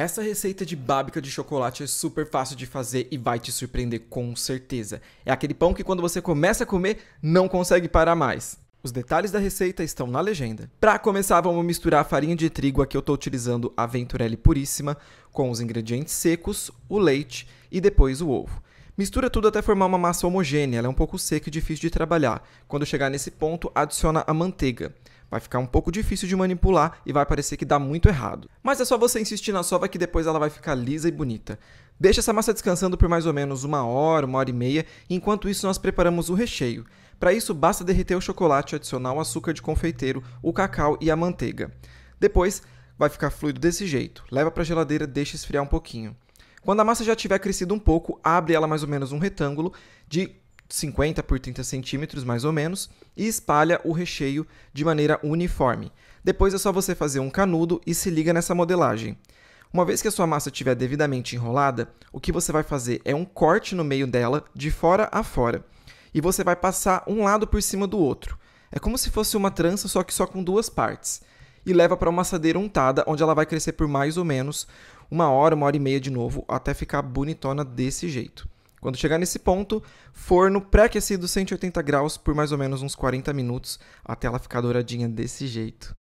Essa receita de bábica de chocolate é super fácil de fazer e vai te surpreender com certeza. É aquele pão que quando você começa a comer, não consegue parar mais. Os detalhes da receita estão na legenda. Para começar, vamos misturar a farinha de trigo, aqui eu estou utilizando a Venturelli Puríssima, com os ingredientes secos, o leite e depois o ovo. Mistura tudo até formar uma massa homogênea, ela é um pouco seca e difícil de trabalhar. Quando chegar nesse ponto, adiciona a manteiga vai ficar um pouco difícil de manipular e vai parecer que dá muito errado. Mas é só você insistir na sova que depois ela vai ficar lisa e bonita. Deixa essa massa descansando por mais ou menos uma hora, uma hora e meia, e enquanto isso nós preparamos o recheio. Para isso, basta derreter o chocolate e adicionar o açúcar de confeiteiro, o cacau e a manteiga. Depois, vai ficar fluido desse jeito. Leva para a geladeira, deixa esfriar um pouquinho. Quando a massa já tiver crescido um pouco, abre ela mais ou menos um retângulo de 50 por 30 centímetros, mais ou menos, e espalha o recheio de maneira uniforme. Depois é só você fazer um canudo e se liga nessa modelagem. Uma vez que a sua massa estiver devidamente enrolada, o que você vai fazer é um corte no meio dela, de fora a fora, e você vai passar um lado por cima do outro. É como se fosse uma trança, só que só com duas partes. E leva para uma assadeira untada, onde ela vai crescer por mais ou menos uma hora, uma hora e meia de novo, até ficar bonitona desse jeito. Quando chegar nesse ponto, forno pré-aquecido 180 graus por mais ou menos uns 40 minutos até ela ficar douradinha desse jeito.